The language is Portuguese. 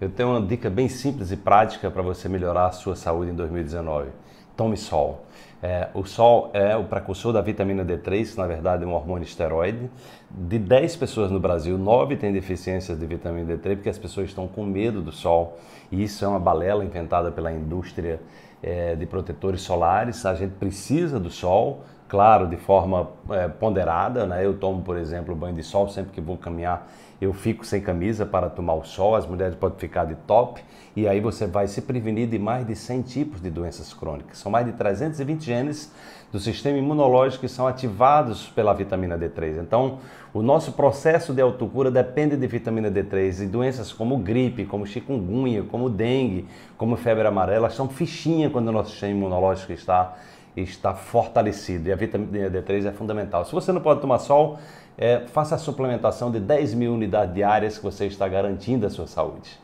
Eu tenho uma dica bem simples e prática para você melhorar a sua saúde em 2019. Tome sol. É, o sol é o precursor da vitamina D3, que na verdade é um hormônio esteroide. De 10 pessoas no Brasil, 9 têm deficiências de vitamina D3 porque as pessoas estão com medo do sol. E isso é uma balela inventada pela indústria é, de protetores solares. A gente precisa do sol, claro, de forma é, ponderada. Né? Eu tomo, por exemplo, banho de sol sempre que vou caminhar. Eu fico sem camisa para tomar o sol. As mulheres podem ficar de top. E aí você vai se prevenir de mais de 100 tipos de doenças crônicas. São mais de 320 genes do sistema imunológico que são ativados pela vitamina D3. Então, o nosso processo de autocura depende de vitamina D3 e doenças como gripe, como chikungunya, como dengue, como febre amarela, são fichinha quando o nosso sistema imunológico está está fortalecido. E a vitamina D3 é fundamental. Se você não pode tomar sol, é, faça a suplementação de 10 mil unidades diárias que você está garantindo a sua saúde.